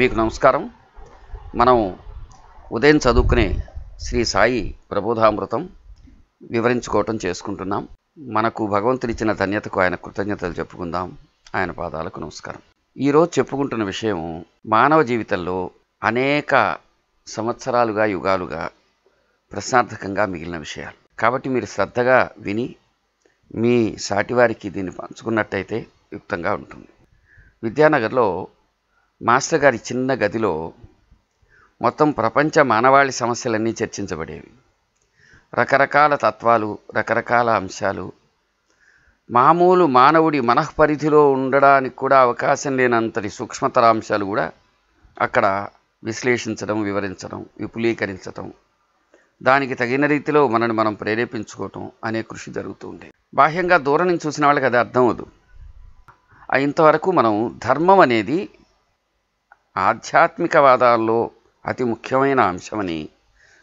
మీకు నమస్కారం మనం ఉదయం చదువుకునే శ్రీ సాయి ప్రబోధామృతం వివరించుకోవటం చేసుకుంటున్నాం మనకు భగవంతుడిచ్చిన ధన్యతకు ఆయన కృతజ్ఞతలు చెప్పుకుందాం ఆయన పాదాలకు నమస్కారం ఈరోజు చెప్పుకుంటున్న విషయం మానవ జీవితంలో అనేక సంవత్సరాలుగా యుగాలుగా ప్రశ్నార్థకంగా మిగిలిన విషయాలు కాబట్టి మీరు శ్రద్ధగా విని మీ సాటివారికి దీన్ని పంచుకున్నట్టయితే యుక్తంగా ఉంటుంది విద్యానగర్లో మాస్టర్ గారి చిన్న గదిలో మొత్తం ప్రపంచ మానవాళి సమస్యలన్నీ చర్చించబడేవి రకరకాల తత్వాలు రకరకాల అంశాలు మామూలు మానవుడి మనఃపరిధిలో ఉండడానికి కూడా అవకాశం లేనంతటి సూక్ష్మతర అంశాలు కూడా అక్కడ విశ్లేషించడం వివరించడం విపులీకరించడం దానికి తగిన రీతిలో మనని మనం ప్రేరేపించుకోవటం అనే కృషి జరుగుతూ ఉండేది బాహ్యంగా దూరం నుంచి చూసిన వాళ్ళకి అది అర్థం అవదు ఇంతవరకు మనం ధర్మం అనేది ఆధ్యాత్మికవాదాల్లో అతి ముఖ్యమైన అంశమని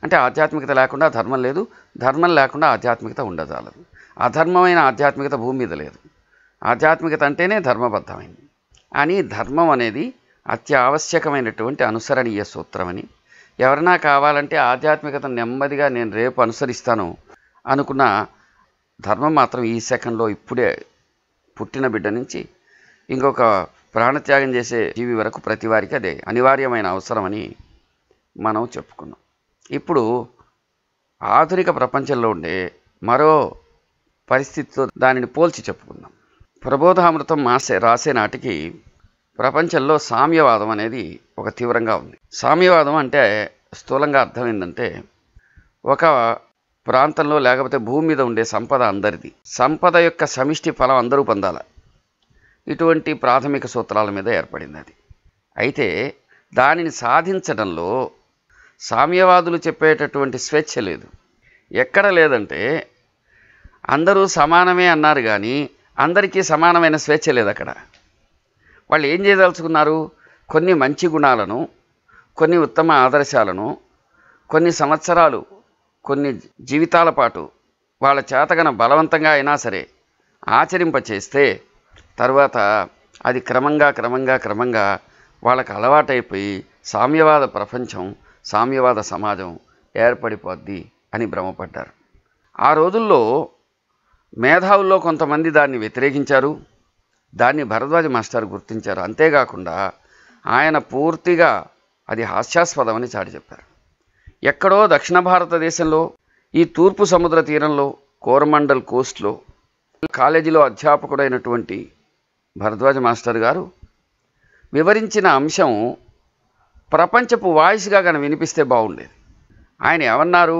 అంటే ఆధ్యాత్మికత లేకుండా ధర్మం లేదు ధర్మం లేకుండా ఆధ్యాత్మికత ఉండజాలదు అధర్మమైన ఆధ్యాత్మికత భూమి మీద లేదు ఆధ్యాత్మికత అంటేనే ధర్మబద్ధమైంది అని ధర్మం అనేది అత్యావశ్యకమైనటువంటి అనుసరణీయ సూత్రమని ఎవరైనా కావాలంటే ఆధ్యాత్మికత నెమ్మదిగా నేను రేపు అనుసరిస్తాను అనుకున్న ధర్మం మాత్రం ఈ సెకండ్లో ఇప్పుడే పుట్టిన బిడ్డ నుంచి ఇంకొక ప్రాణత్యాగం చేసే జీవి వరకు ప్రతి వారికి అదే అనివార్యమైన అవసరమని మనం చెప్పుకున్నాం ఇప్పుడు ఆధునిక ప్రపంచంలో ఉండే మరో పరిస్థితితో దానిని పోల్చి చెప్పుకుందాం ప్రబోధామృతం మాసే రాసే నాటికి ప్రపంచంలో సామ్యవాదం అనేది ఒక తీవ్రంగా ఉంది సామ్యవాదం అంటే స్థూలంగా అర్థం ఏంటంటే ఒక ప్రాంతంలో లేకపోతే భూమి మీద ఉండే సంపద అందరిది సంపద యొక్క సమిష్టి ఫలం అందరూ పొందాలి ఇటువంటి ప్రాథమిక సూత్రాల మీద ఏర్పడింది అది అయితే దానిని సాధించడంలో సామ్యవాదులు చెప్పేటటువంటి స్వేచ్ఛ లేదు ఎక్కడ లేదంటే అందరూ సమానమే అన్నారు కానీ అందరికీ సమానమైన స్వేచ్ఛ లేదు అక్కడ వాళ్ళు ఏం చేయదలుచుకున్నారు కొన్ని మంచి గుణాలను కొన్ని ఉత్తమ ఆదర్శాలను కొన్ని సంవత్సరాలు కొన్ని జీవితాల పాటు వాళ్ళ చేతగన బలవంతంగా అయినా సరే ఆచరింపచేస్తే తర్వాత అది క్రమంగా క్రమంగా క్రమంగా వాళ్ళకి అలవాటైపోయి సామ్యవాద ప్రపంచం సామ్యవాద సమాజం ఏర్పడిపోద్ది అని భ్రమపడ్డారు ఆ రోజుల్లో మేధావుల్లో కొంతమంది దాన్ని వ్యతిరేకించారు దాన్ని భరద్వాజ మాస్టర్ గుర్తించారు అంతేకాకుండా ఆయన పూర్తిగా అది హాస్యాస్పదమని చాటి చెప్పారు ఎక్కడో దక్షిణ భారతదేశంలో ఈ తూర్పు సముద్ర తీరంలో కోరమండల్ కోస్ట్లో కాలేజీలో అధ్యాపకుడైనటువంటి భరద్వాజ మాస్టర్ గారు వివరించిన అంశం ప్రపంచపు వాయిస్గా కానీ వినిపిస్తే బాగుండేది ఆయన ఏమన్నారు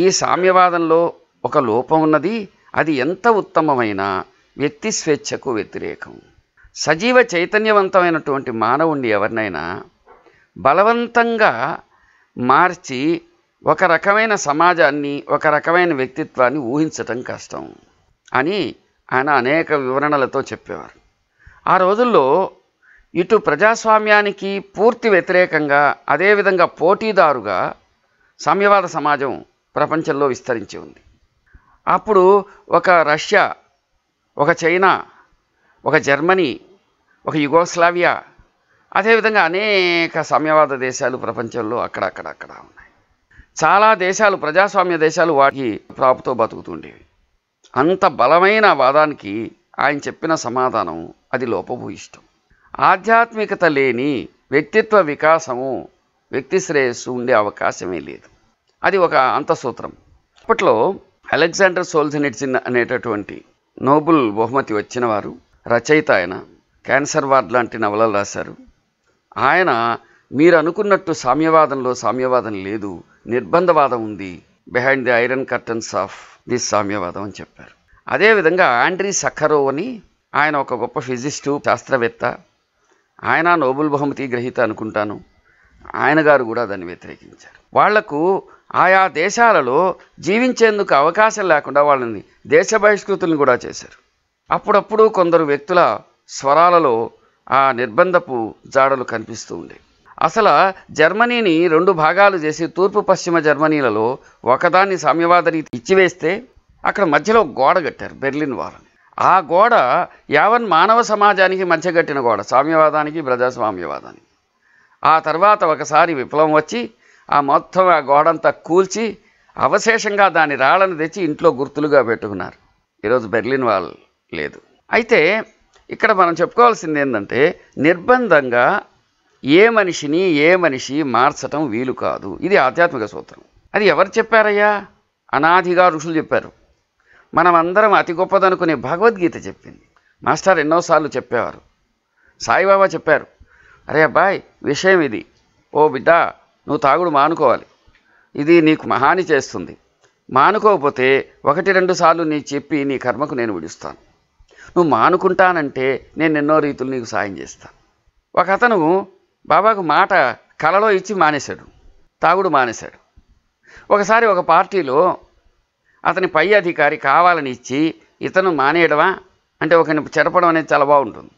ఈ సామ్యవాదంలో ఒక లోపం ఉన్నది అది ఎంత ఉత్తమమైన వ్యక్తి స్వేచ్ఛకు వ్యతిరేకం సజీవ చైతన్యవంతమైనటువంటి మానవుణ్ణి ఎవరినైనా బలవంతంగా మార్చి ఒక రకమైన సమాజాన్ని ఒక రకమైన వ్యక్తిత్వాన్ని ఊహించటం కష్టం అని ఆయన అనేక వివరణలతో చెప్పేవారు ఆ రోజుల్లో ఇటు ప్రజాస్వామ్యానికి పూర్తి వ్యతిరేకంగా అదేవిధంగా పోటీదారుగా సామ్యవాద సమాజం ప్రపంచంలో విస్తరించి ఉంది అప్పుడు ఒక రష్యా ఒక చైనా ఒక జర్మనీ ఒక యుగోస్లావియా అదేవిధంగా అనేక సామ్యవాద దేశాలు ప్రపంచంలో అక్కడక్కడక్కడ ఉన్నాయి చాలా దేశాలు ప్రజాస్వామ్య దేశాలు వాటికి ప్రాపుతో బతుకుతుండేవి అంత బలమైన వాదానికి ఆయన చెప్పిన సమాధానం అది లోపభూయిష్టం ఆధ్యాత్మికత లేని వ్యక్తిత్వ వికాసము వ్యక్తి శ్రేయస్సు ఉండే అవకాశమే లేదు అది ఒక అంతసూత్రం అప్పట్లో అలెగ్జాండర్ సోల్జనిట్సిన్ అనేటటువంటి నోబుల్ బహుమతి వచ్చిన వారు రచయిత ఆయన క్యాన్సర్ వార్డ్ లాంటి నవలలు రాశారు ఆయన మీరు అనుకున్నట్టు సామ్యవాదంలో సామ్యవాదం లేదు నిర్బంధవాదం ఉంది behind the iron curtains of the సామ్యవాదం అని చెప్పారు అదేవిధంగా ఆండ్రీ సఖరో అని ఆయన ఒక గొప్ప ఫిజిస్టు శాస్త్రవేత్త ఆయన నోబుల్ బహుమతి గ్రహీత అనుకుంటాను ఆయన గారు కూడా దాన్ని వ్యతిరేకించారు వాళ్లకు ఆయా దేశాలలో జీవించేందుకు అవకాశం లేకుండా వాళ్ళని దేశ బహిష్కృతులను కూడా చేశారు అప్పుడప్పుడు కొందరు వ్యక్తుల స్వరాలలో ఆ నిర్బంధపు జాడలు కనిపిస్తూ ఉండేవి అసలు జర్మనీని రెండు భాగాలు చేసి తూర్పు పశ్చిమ జర్మనీలలో ఒకదాన్ని సామ్యవాద రీతి ఇచ్చివేస్తే అక్కడ మధ్యలో గోడ కట్టారు బెర్లిన్ వారని ఆ గోడ యావన్ మానవ సమాజానికి మధ్య కట్టిన గోడ సామ్యవాదానికి ప్రజాస్వామ్యవాదానికి ఆ తర్వాత ఒకసారి విప్లవం వచ్చి ఆ మొత్తం ఆ గోడంతా కూల్చి అవశేషంగా దాని రాళ్ళను తెచ్చి ఇంట్లో గుర్తులుగా పెట్టుకున్నారు ఈరోజు బెర్లిన్ వాళ్ళు లేదు అయితే ఇక్కడ మనం చెప్పుకోవాల్సింది ఏంటంటే నిర్బంధంగా ఏ మనిషిని ఏ మనిషి మార్చటం వీలు కాదు ఇది ఆధ్యాత్మిక సూత్రం అది ఎవరు చెప్పారయ్యా అనాదిగా ఋషులు చెప్పారు మనమందరం అతి గొప్పదనుకునే భగవద్గీత చెప్పింది మాస్టర్ ఎన్నోసార్లు చెప్పేవారు సాయిబాబా చెప్పారు అరే అబ్బాయి విషయం ఇది ఓ బిడ్డ నువ్వు తాగుడు మానుకోవాలి ఇది నీకు మహాని చేస్తుంది మానుకోకపోతే ఒకటి రెండు సార్లు నీ చెప్పి నీ కర్మకు నేను విడుస్తాను నువ్వు మానుకుంటానంటే నేను ఎన్నో రీతులు నీకు సాయం చేస్తాను ఒక అతను బాబాకు మాట కలలో ఇచ్చి మానేశాడు తాగుడు మానేశాడు ఒకసారి ఒక పార్టీలో అతని పై అధికారి కావాలని ఇచ్చి ఇతను మానేయడమా అంటే ఒకరిని చెరపడం అనేది చాలా బాగుంటుంది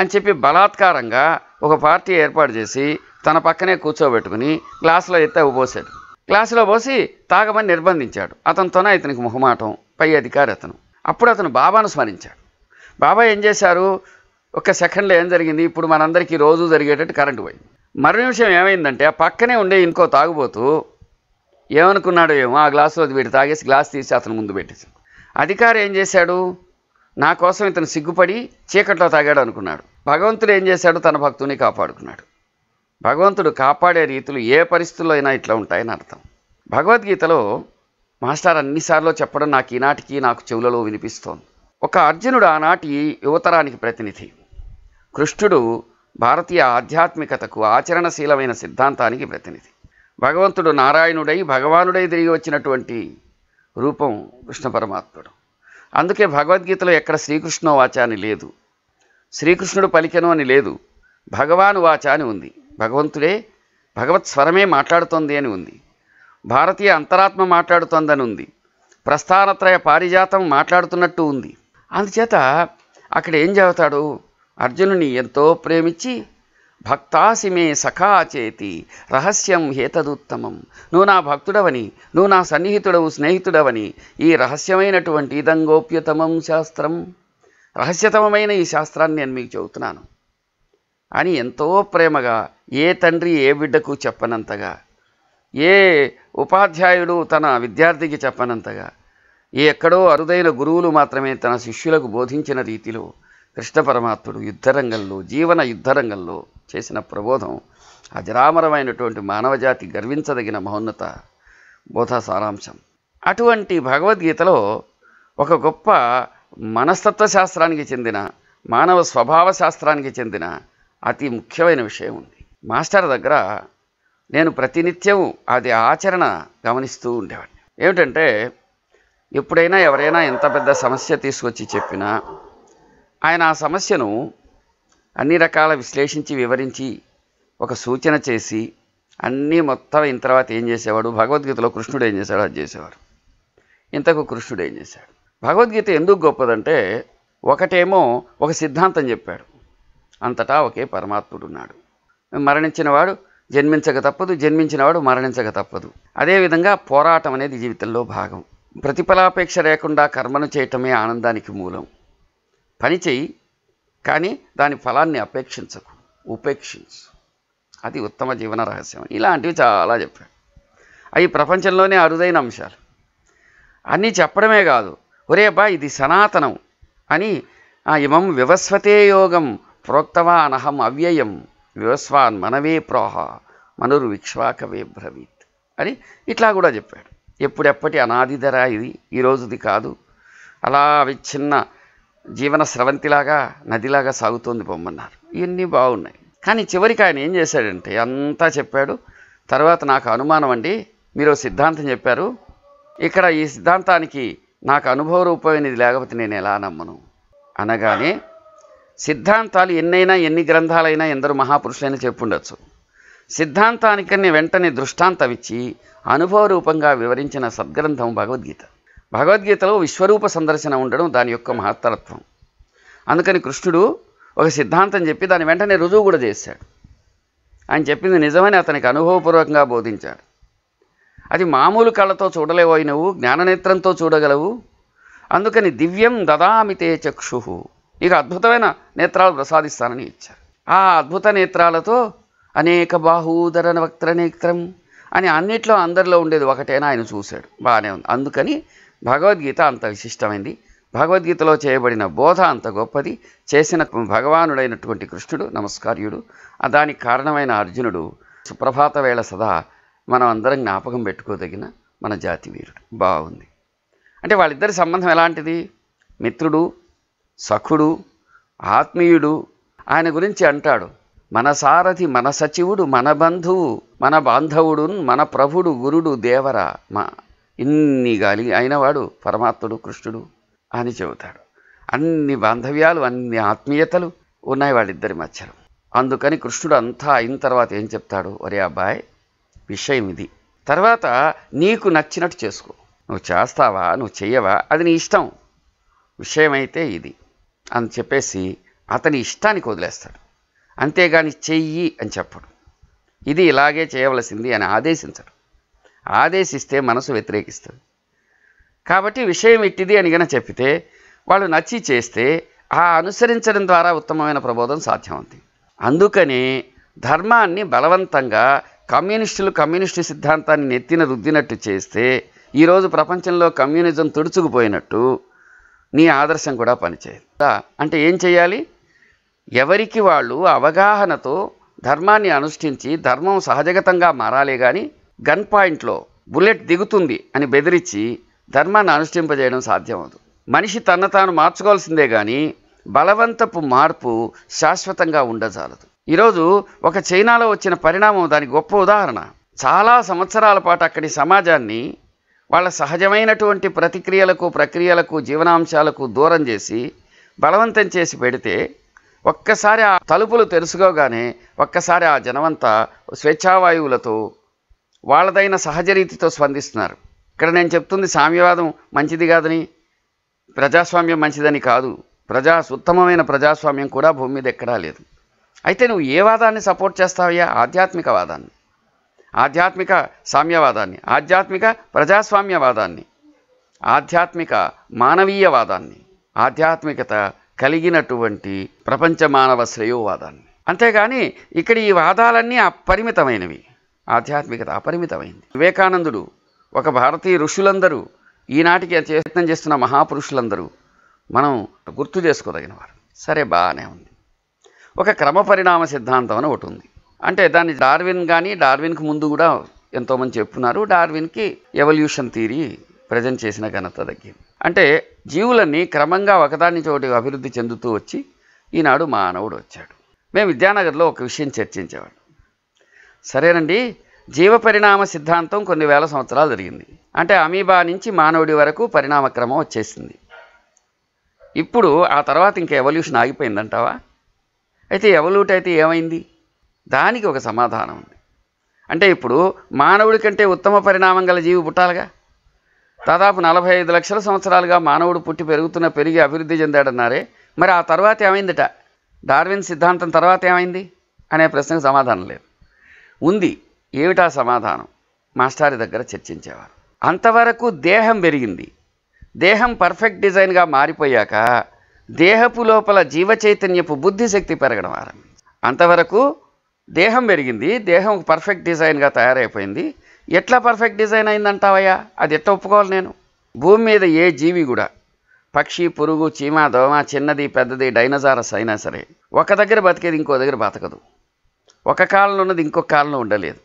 అని చెప్పి బలాత్కారంగా ఒక పార్టీ ఏర్పాటు చేసి తన పక్కనే కూర్చోబెట్టుకుని గ్లాసులో ఎత్తావు పోసాడు గ్లాసులో పోసి తాగమని నిర్బంధించాడు అతనితోనే ఇతనికి మొహమాటం పై అధికారి అతను అప్పుడు అతను బాబాను స్మరించాడు బాబా ఏం చేశారు ఒక సెకండ్లో ఏం జరిగింది ఇప్పుడు మనందరికీ రోజు జరిగేటట్టు కరెంటు పోయింది మరో నిమిషం ఏమైందంటే ఆ పక్కనే ఉండే ఇంకో తాగుబోతూ ఏమనుకున్నాడో ఏమో ఆ గ్లాసులో వీడు తాగేసి గ్లాస్ తీసి అతను ముందు పెట్టేశాడు అధికారి ఏం చేశాడు నా కోసం ఇతను సిగ్గుపడి చీకట్లో తాగాడు అనుకున్నాడు భగవంతుడు ఏం చేశాడు తన భక్తుని కాపాడుకున్నాడు భగవంతుడు కాపాడే రీతులు ఏ పరిస్థితుల్లో అయినా ఇట్లా ఉంటాయని అర్థం భగవద్గీతలో మాస్టర్ అన్నిసార్లు చెప్పడం నాకు ఈనాటికి నాకు చెవులలో వినిపిస్తోంది ఒక అర్జునుడు ఆనాటి యువతరానికి ప్రతినిధి కృష్ణుడు భారతీయ ఆధ్యాత్మికతకు ఆచరణశీలమైన సిద్ధాంతానికి ప్రతినిధి భగవంతుడు నారాయణుడై భగవానుడై తిరిగి వచ్చినటువంటి రూపం కృష్ణ పరమాత్ముడు అందుకే భగవద్గీతలో ఎక్కడ శ్రీకృష్ణ వాచ అని లేదు శ్రీకృష్ణుడు పలికెను అని లేదు భగవాను వాచ అని ఉంది భగవంతుడే భగవత్ స్వరమే మాట్లాడుతోంది అని ఉంది భారతీయ అంతరాత్మ మాట్లాడుతోందని ఉంది ప్రస్థానత్రయ పారిజాతం మాట్లాడుతున్నట్టు ఉంది అందుచేత అక్కడ ఏం చదువుతాడు అర్జునుని ఎంతో ప్రేమించి భక్తాసిమే సఖా చేతి రహస్యం హేతదుత్తమం నువ్వు నా భక్తుడవని నువ్వు నా సన్నిహితుడవు స్నేహితుడవని ఈ రహస్యమైనటువంటి ఇదం గోప్యతమం శాస్త్రం రహస్యతమమైన ఈ శాస్త్రాన్ని నేను మీకు చెబుతున్నాను అని ఎంతో ప్రేమగా ఏ తండ్రి ఏ బిడ్డకు చెప్పనంతగా ఏ ఉపాధ్యాయుడు తన విద్యార్థికి చెప్పనంతగా ఏ ఎక్కడో అరుదైన గురువులు మాత్రమే తన శిష్యులకు బోధించిన రీతిలో కృష్ణ పరమాత్ముడు యుద్ధరంగంలో జీవన యుద్ధరంగంలో చేసిన ప్రబోధం అజరామరమైనటువంటి మానవజాతి గర్వించదగిన మహోన్నత బోధ సారాంశం అటువంటి భగవద్గీతలో ఒక గొప్ప మనస్తత్వ శాస్త్రానికి చెందిన మానవ స్వభావ శాస్త్రానికి చెందిన అతి ముఖ్యమైన విషయం ఉంది మాస్టర్ దగ్గర నేను ప్రతినిత్యం అది ఆచరణ గమనిస్తూ ఉండేవాడిని ఏమిటంటే ఎప్పుడైనా ఎవరైనా ఎంత పెద్ద సమస్య తీసుకొచ్చి చెప్పినా ఆయన ఆ సమస్యను అన్ని రకాల విశ్లేషించి వివరించి ఒక సూచన చేసి అన్నీ మొత్తం ఇన్ తర్వాత ఏం చేసేవాడు భగవద్గీతలో కృష్ణుడు ఏం చేశాడు అది చేసేవాడు ఇంతకు కృష్ణుడు ఏం చేశాడు భగవద్గీత ఎందుకు గొప్పదంటే ఒకటేమో ఒక సిద్ధాంతం చెప్పాడు అంతటా ఒకే పరమాత్ముడు ఉన్నాడు మరణించినవాడు జన్మించక తప్పదు జన్మించినవాడు మరణించక తప్పదు అదేవిధంగా పోరాటం అనేది జీవితంలో భాగం ప్రతిఫలాపేక్ష లేకుండా కర్మను చేయటమే ఆనందానికి మూలం పని చేయి కానీ దాని ఫలాన్ని అపేక్షించకు ఉపేక్షించు అది ఉత్తమ జీవన రహస్యం ఇలాంటివి చాలా చెప్పాడు అవి ప్రపంచంలోనే అరుదైన అంశాలు అన్నీ చెప్పడమే కాదు ఒరే బా ఇది సనాతనం అని ఇమం వివస్వతే యోగం ప్రోక్తవాన్ అవ్యయం వివస్వాన్ మనవే ప్రోహ విక్ష్వాకవే బ్రవీత్ అని ఇట్లా కూడా చెప్పాడు ఎప్పుడెప్పటి అనాదిధర ఇది ఈరోజుది కాదు అలా విచ్ఛిన్న జీవన స్రవంతిలాగా నదిలాగా సాగుతోంది బొమ్మన్నారు ఇవన్నీ బాగున్నాయి కానీ చివరికి ఆయన ఏం చేశాడంటే అంతా చెప్పాడు తర్వాత నాకు అనుమానం అండి మీరు సిద్ధాంతం చెప్పారు ఇక్కడ ఈ సిద్ధాంతానికి నాకు అనుభవ రూపమైనది లేకపోతే నేను ఎలా నమ్మను అనగానే సిద్ధాంతాలు ఎన్నైనా ఎన్ని గ్రంథాలైనా ఎందరో మహాపురుషులైనా చెప్పుండొచ్చు సిద్ధాంతానికని వెంటనే దృష్టాంతమిచ్చి అనుభవ రూపంగా వివరించిన సద్గ్రంథం భగవద్గీత భగవద్గీతలో విశ్వరూప సందర్శన ఉండడం దాని యొక్క మహత్తరత్వం అందుకని కృష్ణుడు ఒక సిద్ధాంతం చెప్పి దాని వెంటనే రుజువు కూడా చేశాడు ఆయన చెప్పింది నిజమని అతనికి అనుభవపూర్వకంగా బోధించాడు అది మామూలు కళ్ళతో చూడలేవోయినవు జ్ఞాననేత్రంతో చూడగలవు అందుకని దివ్యం దదామితే చక్షు ఇక అద్భుతమైన నేత్రాలు ప్రసాదిస్తానని ఇచ్చారు ఆ అద్భుత నేత్రాలతో అనేక బాహూదర వక్త్ర నేత్రం అని అన్నిట్లో అందరిలో ఉండేది ఒకటేనా ఆయన చూశాడు బాగానే ఉంది అందుకని భగవద్గీత అంత విశిష్టమైంది భగవద్గీతలో చేయబడిన బోధ అంత గొప్పది చేసిన భగవానుడైనటువంటి కృష్ణుడు నమస్కార్యుడు దానికి కారణమైన అర్జునుడు సుప్రభాత వేళ సదా మనం అందరం జ్ఞాపకం పెట్టుకోదగిన మన జాతి వీరుడు బాగుంది అంటే వాళ్ళిద్దరి సంబంధం ఎలాంటిది మిత్రుడు సఖుడు ఆత్మీయుడు ఆయన గురించి అంటాడు మన సారథి మన సచివుడు మన బంధువు మన బాంధవుడు మన ప్రభుడు గురుడు దేవర మా ఇన్ని గాలి అయిన వాడు పరమాత్ముడు కృష్ణుడు అని చెబుతాడు అన్ని బాంధవ్యాలు అన్ని ఆత్మీయతలు ఉన్నాయి వాళ్ళిద్దరి మధ్యలో అందుకని కృష్ణుడు అంతా అయిన తర్వాత ఏం చెప్తాడు ఒరే అబ్బాయి విషయం ఇది తర్వాత నీకు నచ్చినట్టు చేసుకో నువ్వు చేస్తావా నువ్వు చెయ్యవా అది నీ ఇష్టం విషయమైతే ఇది అని చెప్పేసి అతని ఇష్టానికి వదిలేస్తాడు అంతేగాని చెయ్యి అని చెప్పడు ఇది ఇలాగే చేయవలసింది అని ఆదేశించడు ఆదేశిస్తే మనసు వ్యతిరేకిస్తుంది కాబట్టి విషయం ఇట్టిది అని గన చెప్పితే వాళ్ళు నచ్చి చేస్తే ఆ అనుసరించడం ద్వారా ఉత్తమమైన ప్రబోధం సాధ్యమవుతుంది అందుకని ధర్మాన్ని బలవంతంగా కమ్యూనిస్టులు కమ్యూనిస్టు సిద్ధాంతాన్ని నెత్తిన రుద్దినట్టు చేస్తే ఈరోజు ప్రపంచంలో కమ్యూనిజం తుడుచుకుపోయినట్టు నీ ఆదర్శం కూడా పనిచేయదు అంటే ఏం చేయాలి ఎవరికి వాళ్ళు అవగాహనతో ధర్మాన్ని అనుష్ఠించి ధర్మం సహజగతంగా మారాలి కానీ గన్ పాయింట్లో బుల్లెట్ దిగుతుంది అని బెదిరించి ధర్మాన్ని అనుష్ఠింపజేయడం సాధ్యమవదు మనిషి తన తాను మార్చుకోవాల్సిందే కానీ బలవంతపు మార్పు శాశ్వతంగా ఉండజాలదు ఈరోజు ఒక చైనాలో వచ్చిన పరిణామం దానికి గొప్ప ఉదాహరణ చాలా సంవత్సరాల పాటు అక్కడి సమాజాన్ని వాళ్ళ సహజమైనటువంటి ప్రతిక్రియలకు ప్రక్రియలకు జీవనాంశాలకు దూరం చేసి బలవంతం చేసి పెడితే ఒక్కసారి ఆ తలుపులు తెరుసుకోగానే ఒక్కసారి ఆ జనమంతా స్వేచ్ఛావాయువులతో వాళ్ళదైన సహజరీతితో స్పందిస్తున్నారు ఇక్కడ నేను చెప్తుంది సామ్యవాదం మంచిది కాదని ప్రజాస్వామ్యం మంచిదని కాదు ప్రజా ఉత్తమమైన ప్రజాస్వామ్యం కూడా భూమి మీద ఎక్కడా లేదు అయితే నువ్వు ఏ వాదాన్ని సపోర్ట్ చేస్తావయ్యా వాదాన్ని ఆధ్యాత్మిక సామ్యవాదాన్ని ఆధ్యాత్మిక ప్రజాస్వామ్యవాదాన్ని ఆధ్యాత్మిక మానవీయవాదాన్ని ఆధ్యాత్మికత కలిగినటువంటి ప్రపంచ మానవ శ్రేయోవాదాన్ని అంతేగాని ఇక్కడ ఈ వాదాలన్నీ అపరిమితమైనవి ఆధ్యాత్మికత అపరిమితమైంది వివేకానందుడు ఒక భారతీయ ఋషులందరూ ఈనాటికి ప్రయత్నం చేస్తున్న మహాపురుషులందరూ మనం గుర్తు చేసుకోదగిన వారు సరే బాగానే ఉంది ఒక క్రమ పరిణామ సిద్ధాంతం అని ఒకటి ఉంది అంటే దాన్ని డార్విన్ కానీ డార్విన్కి ముందు కూడా ఎంతోమంది చెప్తున్నారు డార్విన్కి ఎవల్యూషన్ థీరీ ప్రజెంట్ చేసిన ఘనత దగ్గర అంటే జీవులన్నీ క్రమంగా ఒకదాని చోటి అభివృద్ధి చెందుతూ వచ్చి ఈనాడు మానవుడు వచ్చాడు మేము విద్యానగర్లో ఒక విషయం చర్చించేవాడు సరేనండి జీవ పరిణామ సిద్ధాంతం కొన్ని వేల సంవత్సరాలు జరిగింది అంటే అమీబా నుంచి మానవుడి వరకు పరిణామక్రమం వచ్చేసింది ఇప్పుడు ఆ తర్వాత ఇంకా ఎవల్యూషన్ ఆగిపోయిందంటావా అయితే ఎవల్యూట్ అయితే ఏమైంది దానికి ఒక సమాధానం ఉంది అంటే ఇప్పుడు మానవుడి కంటే ఉత్తమ పరిణామం గల జీవి పుట్టాలిగా దాదాపు నలభై ఐదు లక్షల సంవత్సరాలుగా మానవుడు పుట్టి పెరుగుతున్న పెరిగి అభివృద్ధి చెందాడన్నారే మరి ఆ తర్వాత ఏమైందిట డార్విన్ సిద్ధాంతం తర్వాత ఏమైంది అనే ప్రశ్నకు సమాధానం లేదు ఉంది ఏమిటా సమాధానం మాస్టారి దగ్గర చర్చించేవారు అంతవరకు దేహం పెరిగింది దేహం పర్ఫెక్ట్ డిజైన్గా మారిపోయాక దేహపు లోపల జీవచైతన్యపు బుద్ధిశక్తి పెరగడం ఆరంభించింది అంతవరకు దేహం పెరిగింది దేహం పర్ఫెక్ట్ డిజైన్గా తయారైపోయింది ఎట్లా పర్ఫెక్ట్ డిజైన్ అయిందంటావయ్యా అది ఎట్లా ఒప్పుకోవాలి నేను భూమి మీద ఏ జీవి కూడా పక్షి పురుగు చీమ దోమ చిన్నది పెద్దది డైనజారస్ అయినా సరే ఒక దగ్గర బతికేది ఇంకో దగ్గర బతకదు ఒక కాలంలో ఉన్నది ఇంకొక కాలంలో ఉండలేదు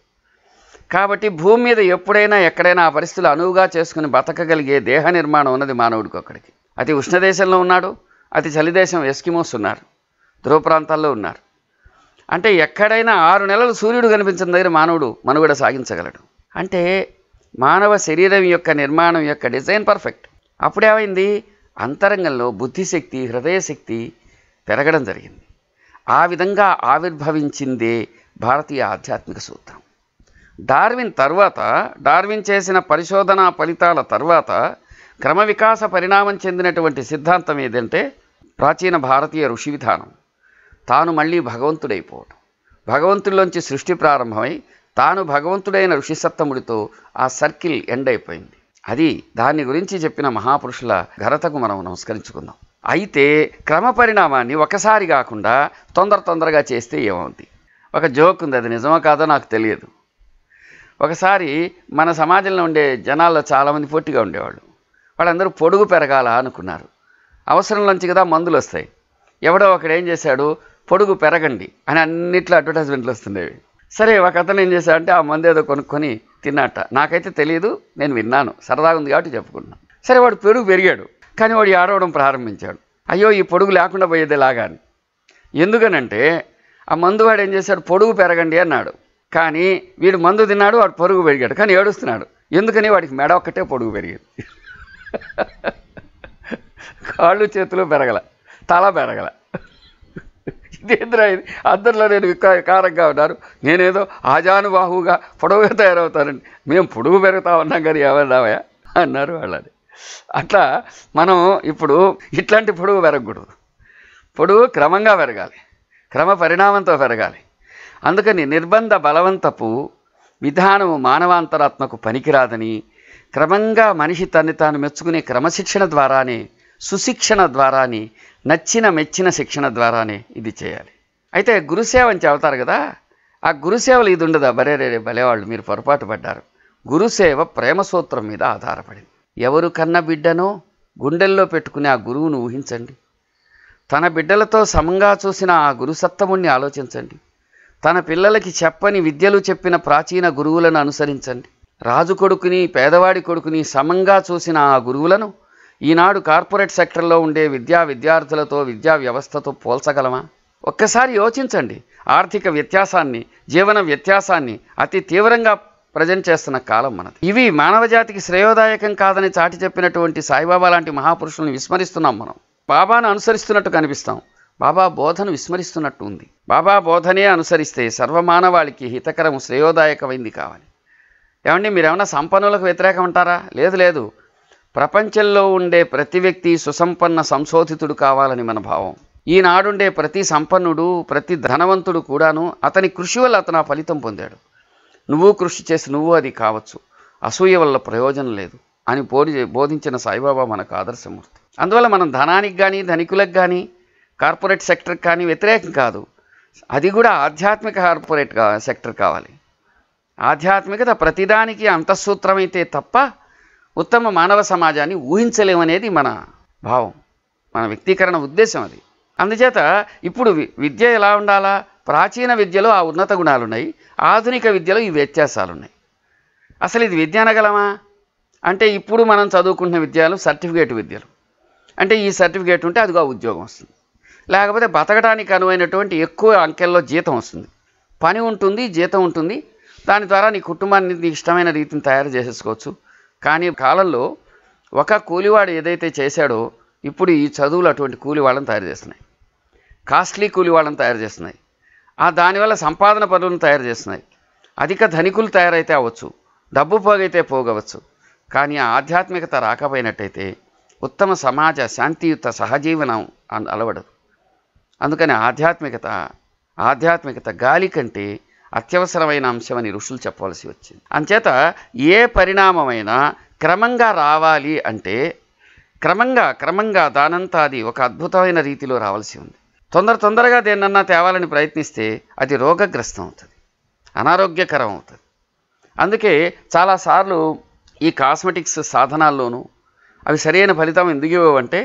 కాబట్టి భూమి మీద ఎప్పుడైనా ఎక్కడైనా ఆ పరిస్థితులు అనువుగా చేసుకుని బతకగలిగే దేహ నిర్మాణం ఉన్నది మానవుడికి ఒక్కడికి అతి ఉష్ణదేశంలో ఉన్నాడు అతి చలిదేశం ఎస్కిమోస్ ఉన్నారు ధ్రువ ప్రాంతాల్లో ఉన్నారు అంటే ఎక్కడైనా ఆరు నెలలు సూర్యుడు కనిపించిన దగ్గర మానవుడు మనుగడ సాగించగలడు అంటే మానవ శరీరం యొక్క నిర్మాణం యొక్క డిజైన్ పర్ఫెక్ట్ అప్పుడేమైంది అంతరంగంలో బుద్ధిశక్తి హృదయశక్తి పెరగడం జరిగింది ఆ విధంగా ఆవిర్భవించిందే భారతీయ ఆధ్యాత్మిక సూత్రం డార్విన్ తర్వాత డార్విన్ చేసిన పరిశోధన ఫలితాల తర్వాత క్రమ వికాస పరిణామం చెందినటువంటి సిద్ధాంతం ఏదంటే ప్రాచీన భారతీయ ఋషి విధానం తాను మళ్ళీ భగవంతుడైపోవడం భగవంతుడిలోంచి సృష్టి ప్రారంభమై తాను భగవంతుడైన ఋషిసత్తముడితో ఆ సర్కిల్ ఎండ్ అయిపోయింది అది దాని గురించి చెప్పిన మహాపురుషుల ఘనతకు మనం నమస్కరించుకుందాం అయితే క్రమ పరిణామాన్ని ఒకసారి కాకుండా తొందర తొందరగా చేస్తే ఏమవుతుంది ఒక జోక్ ఉంది అది నిజమో కాదో నాకు తెలియదు ఒకసారి మన సమాజంలో ఉండే జనాల్లో చాలామంది పొట్టిగా ఉండేవాళ్ళు వాళ్ళందరూ పొడుగు పెరగాల అనుకున్నారు అవసరంలోంచి కదా మందులు వస్తాయి ఎవడో ఒకడు ఏం చేశాడు పొడుగు పెరగండి అని అన్నిట్లో అడ్వర్టైజ్మెంట్లు వస్తుండేవి సరే ఒక అతను ఏం చేశాడంటే ఆ మందు ఏదో కొనుక్కొని తిన్నట్ట నాకైతే తెలియదు నేను విన్నాను సరదాగా ఉంది కాబట్టి చెప్పుకున్నాను సరే వాడు పెరుగు పెరిగాడు కానీ వాడు ఏడవడం ప్రారంభించాడు అయ్యో ఈ పొడుగు లేకుండా పోయేది లాగా ఎందుకనంటే ఆ మందు వాడు ఏం చేశాడు పొడుగు పెరగండి అన్నాడు కానీ వీడు మందు తిన్నాడు వాడు పొరుగు పెరిగాడు కానీ ఏడుస్తున్నాడు ఎందుకని వాడికి మెడ ఒక్కటే పొడుగు పెరిగింది కాళ్ళు చేతులు పెరగల తల పెరగల ఇదేంద్రా ఇది అందరిలో నేను వికారంగా ఉన్నారు నేనేదో ఆజానుబాహువుగా పొడవుగా తయారవుతానండి మేము పొడుగు పెరుగుతా ఉన్నాం కానీ ఏమన్నావా అన్నారు వాళ్ళని అట్లా మనం ఇప్పుడు ఇట్లాంటి పొడువు పెరగకూడదు పొడుగు క్రమంగా పెరగాలి క్రమ పరిణామంతో పెరగాలి అందుకని నిర్బంధ బలవంతపు విధానము మానవాంతరాత్మకు పనికిరాదని క్రమంగా మనిషి తన్ని తాను మెచ్చుకునే క్రమశిక్షణ ద్వారానే సుశిక్షణ ద్వారానే నచ్చిన మెచ్చిన శిక్షణ ద్వారానే ఇది చేయాలి అయితే గురుసేవ అని చెబుతారు కదా ఆ గురుసేవలు ఇది ఉండదా బరే రే భలేవాళ్ళు మీరు పొరపాటు పడ్డారు గురుసేవ ప్రేమ సూత్రం మీద ఆధారపడింది ఎవరు కన్న బిడ్డనో గుండెల్లో పెట్టుకుని ఆ గురువును ఊహించండి తన బిడ్డలతో సమంగా చూసిన ఆ గురుసత్తముణ్ణి ఆలోచించండి తన పిల్లలకి చెప్పని విద్యలు చెప్పిన ప్రాచీన గురువులను అనుసరించండి రాజు కొడుకుని పేదవాడి కొడుకుని సమంగా చూసిన ఆ గురువులను ఈనాడు కార్పొరేట్ సెక్టర్లో ఉండే విద్యా విద్యార్థులతో విద్యా వ్యవస్థతో పోల్చగలమా ఒక్కసారి యోచించండి ఆర్థిక వ్యత్యాసాన్ని జీవన వ్యత్యాసాన్ని అతి తీవ్రంగా ప్రజెంట్ చేస్తున్న కాలం మనది ఇవి మానవ జాతికి శ్రేయోదాయకం కాదని చాటి చెప్పినటువంటి సాయిబాబా లాంటి మహాపురుషులను విస్మరిస్తున్నాం మనం బాబాను అనుసరిస్తున్నట్టు కనిపిస్తాం బాబా బోధను విస్మరిస్తున్నట్టు ఉంది బాబా బోధనే అనుసరిస్తే సర్వమానవాళికి హితకరము శ్రేయోదాయకమైంది కావాలి ఏమండి మీరేమన్నా సంపన్నులకు వ్యతిరేకం అంటారా లేదు లేదు ప్రపంచంలో ఉండే ప్రతి వ్యక్తి సుసంపన్న సంశోధితుడు కావాలని మన భావం ఈనాడుండే ప్రతి సంపన్నుడు ప్రతి ధనవంతుడు కూడాను అతని కృషి వల్ల అతను ఆ ఫలితం పొందాడు నువ్వు కృషి చేసి నువ్వు అది కావచ్చు అసూయ వల్ల ప్రయోజనం లేదు అని బోధి బోధించిన సాయిబాబా మనకు ఆదర్శమూర్తి అందువల్ల మనం ధనానికి కానీ ధనికులకు కానీ కార్పొరేట్ సెక్టర్కి కానీ వ్యతిరేకం కాదు అది కూడా ఆధ్యాత్మిక కార్పొరేట్ సెక్టర్ కావాలి ఆధ్యాత్మికత ప్రతిదానికి అంతఃసూత్రమైతే తప్ప ఉత్తమ మానవ సమాజాన్ని ఊహించలేమనేది మన భావం మన వ్యక్తీకరణ ఉద్దేశం అది అందుచేత ఇప్పుడు విద్య ఎలా ఉండాలా ప్రాచీన విద్యలో ఆ ఉన్నత గుణాలున్నాయి ఆధునిక విద్యలో ఈ వ్యత్యాసాలు ఉన్నాయి అసలు ఇది విద్య అనగలమా అంటే ఇప్పుడు మనం చదువుకుంటున్న విద్యలు సర్టిఫికేట్ విద్యలు అంటే ఈ సర్టిఫికేట్ ఉంటే అదిగో ఉద్యోగం వస్తుంది లేకపోతే బతకడానికి అనువైనటువంటి ఎక్కువ అంకెల్లో జీతం వస్తుంది పని ఉంటుంది జీతం ఉంటుంది దాని ద్వారా నీ కుటుంబాన్ని నీ ఇష్టమైన రీతిని తయారు చేసేసుకోవచ్చు కానీ కాలంలో ఒక కూలివాడు ఏదైతే చేశాడో ఇప్పుడు ఈ చదువులు అటువంటి కూలివాళ్ళని తయారు చేస్తున్నాయి కాస్ట్లీ కూలివాళ్ళని తయారు చేస్తున్నాయి ఆ దానివల్ల సంపాదన పనులను తయారు చేస్తున్నాయి అధిక ధనికులు తయారైతే అవ్వచ్చు డబ్బు పోగైతే పోగవచ్చు కానీ ఆధ్యాత్మికత రాకపోయినట్టయితే ఉత్తమ సమాజ శాంతియుత సహజీవనం అలవడదు అందుకని ఆధ్యాత్మికత ఆధ్యాత్మికత గాలి కంటే అత్యవసరమైన అంశమని ఋషులు చెప్పవలసి వచ్చింది అంచేత ఏ పరిణామమైనా క్రమంగా రావాలి అంటే క్రమంగా క్రమంగా దానంతా అది ఒక అద్భుతమైన రీతిలో రావాల్సి ఉంది తొందర తొందరగా దేన్నన్నా తేవాలని ప్రయత్నిస్తే అది రోగగ్రస్తం అవుతుంది అనారోగ్యకరం అవుతుంది అందుకే చాలాసార్లు ఈ కాస్మెటిక్స్ సాధనాల్లోనూ అవి సరైన ఫలితం ఎందుకు ఇవ్వవంటే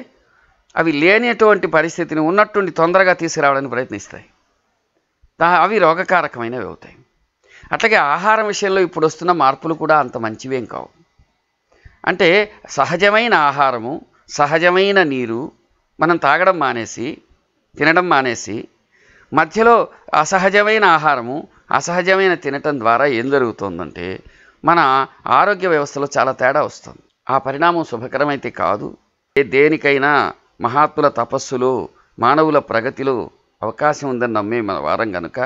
అవి లేనటువంటి పరిస్థితిని ఉన్నట్టుండి తొందరగా తీసుకురావడానికి ప్రయత్నిస్తాయి అవి రోగకారకమైనవి అవుతాయి అట్లాగే ఆహారం విషయంలో ఇప్పుడు వస్తున్న మార్పులు కూడా అంత మంచివేం కావు అంటే సహజమైన ఆహారము సహజమైన నీరు మనం తాగడం మానేసి తినడం మానేసి మధ్యలో అసహజమైన ఆహారము అసహజమైన తినటం ద్వారా ఏం జరుగుతుందంటే మన ఆరోగ్య వ్యవస్థలో చాలా తేడా వస్తుంది ఆ పరిణామం శుభకరమైతే కాదు దేనికైనా మహాత్ముల తపస్సులు మానవుల ప్రగతిలో అవకాశం ఉందని నమ్మే మన వారం గనుక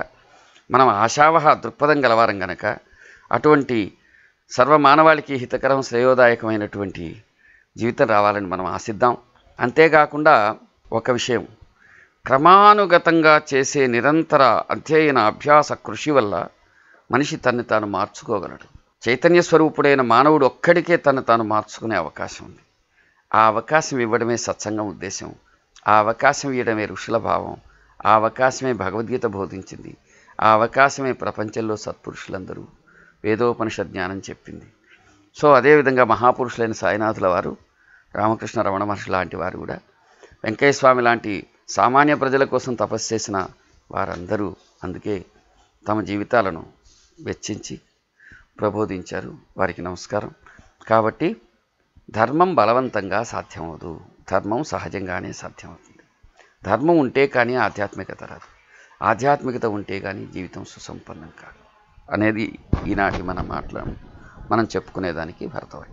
మనం ఆశావహ దృక్పథం గలవారం గనక అటువంటి సర్వ మానవాళికి హితకరం శ్రేయోదాయకమైనటువంటి జీవితం రావాలని మనం ఆశిద్దాం అంతేకాకుండా ఒక విషయం క్రమానుగతంగా చేసే నిరంతర అధ్యయన అభ్యాస కృషి వల్ల మనిషి తన్ని తాను మార్చుకోగలడు చైతన్య స్వరూపుడైన మానవుడు ఒక్కడికే తను తాను మార్చుకునే అవకాశం ఉంది ఆ అవకాశం ఇవ్వడమే సత్సంగం ఉద్దేశం ఆ అవకాశం ఇవ్వడమే ఋషుల భావం ఆ అవకాశమే భగవద్గీత బోధించింది ఆ అవకాశమే ప్రపంచంలో సత్పురుషులందరూ వేదోపనిషద్ జ్ఞానం చెప్పింది సో అదేవిధంగా మహాపురుషులైన సాయినాథుల వారు రామకృష్ణ రమణ మహర్షి లాంటి వారు కూడా వెంకయ్య స్వామి లాంటి సామాన్య ప్రజల కోసం తపస్సు చేసిన వారందరూ అందుకే తమ జీవితాలను వెచ్చించి ప్రబోధించారు వారికి నమస్కారం కాబట్టి ధర్మం బలవంతంగా సాధ్యమవదు ధర్మం సహజంగానే సాధ్యమవుతుంది ధర్మం ఉంటే కానీ ఆధ్యాత్మికత రాదు ఆధ్యాత్మికత ఉంటే కానీ జీవితం సుసంపన్నం కాదు అనేది ఈనాటి మన మాటలను మనం చెప్పుకునేదానికి భరతవాక్యం